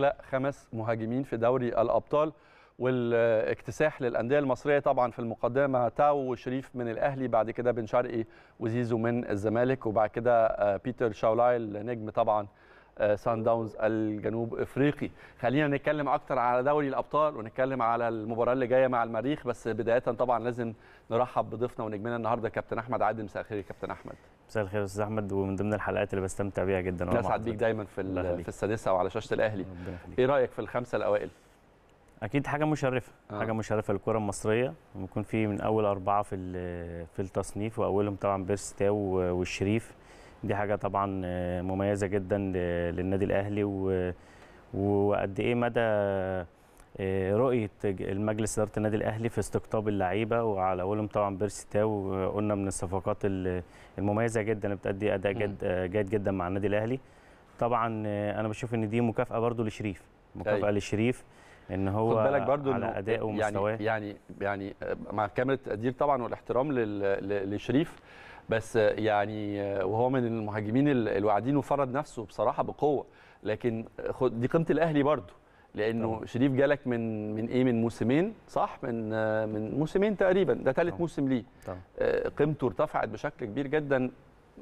لا خمس مهاجمين في دوري الابطال والاكتساح للانديه المصريه طبعا في المقدمه تاو وشريف من الاهلي بعد كده بن شرقي وزيزو من الزمالك وبعد كده آه، بيتر شاولاي النجم طبعا آه، سان داونز الجنوب افريقي خلينا نتكلم اكتر على دوري الابطال ونتكلم على المباراه اللي جايه مع المريخ بس بدايه طبعا لازم نرحب بضيفنا ونجمنا النهارده كابتن احمد عادل مساء الخير يا كابتن احمد مساء الخير يا استاذ احمد ومن ضمن الحلقات اللي بستمتع بيها جدا وانا اسعد بيك دايما في في السادسه وعلى شاشه الاهلي ايه رايك في الخمسه الاوائل اكيد حاجه مشرفه آه. حاجه مشرفه للكره المصريه ويكون في من اول اربعه في في التصنيف واولهم طبعا بيرستاو والشريف دي حاجه طبعا مميزه جدا للنادي الاهلي وقد ايه مدى آه، رؤيه المجلس اداره النادي الاهلي في استقطاب اللعيبه وعلى قولهم طبعا بيرسي تاو قلنا من الصفقات المميزه جدا اللي بتأدي اداء آه، جيد جد جدا مع النادي الاهلي طبعا آه، انا بشوف ان دي مكافاه برده لشريف مكافاه أي. أيوه. لشريف ان هو خد بالك برضو على ادائه يعني ومستواه يعني يعني مع كامل التقدير طبعا والاحترام لشريف بس يعني وهو من المهاجمين الواعدين وفرض نفسه بصراحه بقوه لكن دي قيمه الاهلي برضو لانه طبعا. شريف جالك من من ايه من موسمين صح من من موسمين تقريبا ده ثالث موسم ليه آه، قيمته ارتفعت بشكل كبير جدا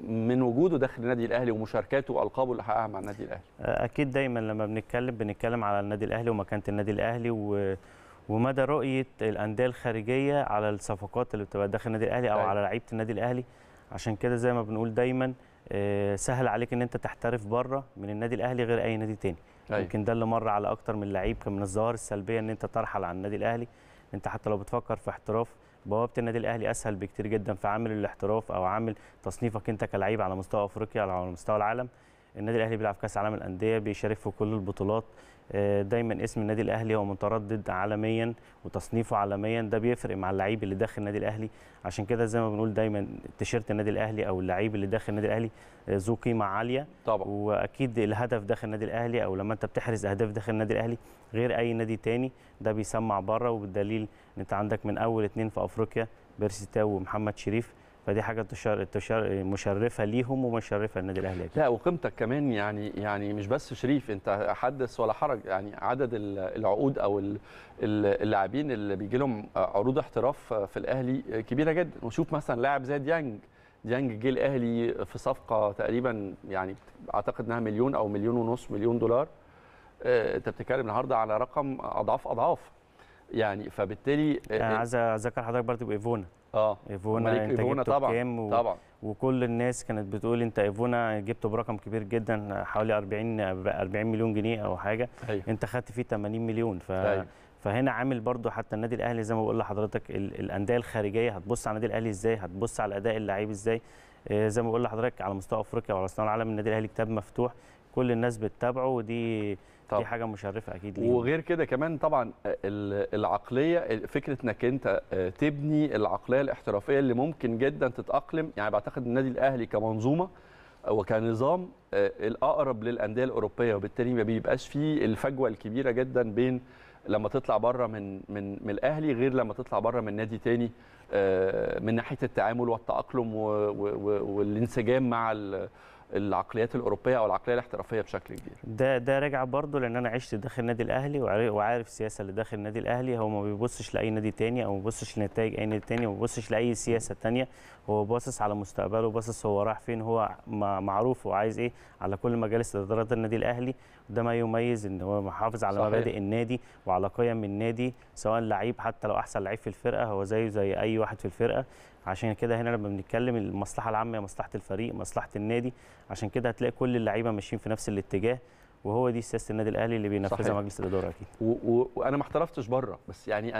من وجوده داخل النادي الاهلي ومشاركاته والقابه اللي حققها مع النادي الاهلي آه، اكيد دايما لما بنتكلم بنتكلم على النادي الاهلي ومكانه النادي الاهلي و ومدى رؤيه الانديه الخارجيه على الصفقات اللي بتبقى داخل النادي الاهلي او أيوة. على لعيبه النادي الاهلي عشان كده زي ما بنقول دايما آه، سهل عليك ان انت تحترف بره من النادي الاهلي غير اي نادي تاني أيوه. يمكن ده اللي مر على اكتر من لعيب كان من الظواهر السلبيه ان انت ترحل عن النادي الاهلي انت حتى لو بتفكر في احتراف بوابه النادي الاهلي اسهل بكتير جدا في عامل الاحتراف او عامل تصنيفك انت كلعيب على مستوى افريقيا او على مستوى العالم النادي الاهلي بيلعب كاس عالم الانديه بيشارك في كل البطولات آه، دايما اسم النادي الاهلي هو متردد عالميا وتصنيفه عالميا ده بيفرق مع اللعيب اللي داخل النادي الاهلي عشان كده زي ما بنقول دايما تيشيرت النادي الاهلي او اللعيب اللي داخل النادي الاهلي آه، ذو قيمه عاليه طبعا واكيد الهدف داخل النادي الاهلي او لما انت بتحرز اهداف داخل النادي الاهلي غير اي نادي تاني ده بيسمع بره وبالدليل ان انت عندك من اول اتنين في افريقيا بيرسي تاو ومحمد شريف فدي حاجه تشار تشار مشرفه ليهم ومشرفه للنادي الاهلي لا وقيمتك كمان يعني يعني مش بس شريف انت حدث ولا حرج يعني عدد العقود او اللاعبين اللي بيجي لهم عروض احتراف في الاهلي كبيره جدا وشوف مثلا لاعب زي ديانج ديانج جه الاهلي في صفقه تقريبا يعني اعتقد انها مليون او مليون ونص مليون دولار آه، انت بتتكلم النهارده على رقم اضعاف اضعاف يعني فبالتالي انا آه، يعني آه، عايز اذكر حضرتك برضه بايفونا اه ايفونا إيه انت إيفونا جبته طبعا بكام و... طبعا وكل الناس كانت بتقول انت ايفونا جبته برقم كبير جدا حوالي 40 40 مليون جنيه او حاجه أيوه. انت خدت فيه 80 مليون ف أيوه. فهنا عامل برضه حتى النادي الاهلي زي ما بقول لحضرتك الانديه الخارجيه هتبص على النادي الاهلي ازاي هتبص على اداء اللعيب ازاي آه، زي ما بقول لحضرتك على مستوى افريقيا وعلى مستوى العالم النادي الاهلي كتاب مفتوح كل الناس بتتابعه ودي دي حاجه مشرفه اكيد ليه. وغير كده كمان طبعا آه، العقليه فكره انك انت آه، تبني العقليه الاحترافيه اللي ممكن جدا تتاقلم يعني بعتقد النادي الاهلي كمنظومه آه، وكنظام الاقرب للانديه الاوروبيه وبالتالي ما بيبقاش فيه الفجوه الكبيره جدا بين لما تطلع بره من من من الاهلي غير لما تطلع بره من نادي تاني من ناحيه التعامل والتاقلم والانسجام مع العقليات الاوروبيه او العقليه الاحترافيه بشكل كبير ده ده راجع برضه لان انا عشت داخل النادي الاهلي وعارف السياسه اللي داخل النادي الاهلي هو ما بيبصش لاي نادي تاني او ما بيبصش لنتائج اي نادي تاني ما بيبصش لاي سياسه تانيه هو باصص على مستقبله باصص هو رايح فين هو معروف هو عايز ايه على كل مجالس اداره النادي الاهلي وده ما يميز ان هو محافظ على صحيح. مبادئ النادي وعلى قيم النادي سواء لعيب حتى لو احسن لعيب في الفرقه هو زيه زي اي واحد في الفرقه عشان كده هنا لما بنتكلم المصلحه العامه هي مصلحه الفريق مصلحه النادي عشان كده هتلاقي كل اللعيبه ماشيين في نفس الاتجاه وهو دي سياسه النادي الاهلي اللي بينفذها مجلس الاداره اكيد وانا ما احترفتش بره بس يعني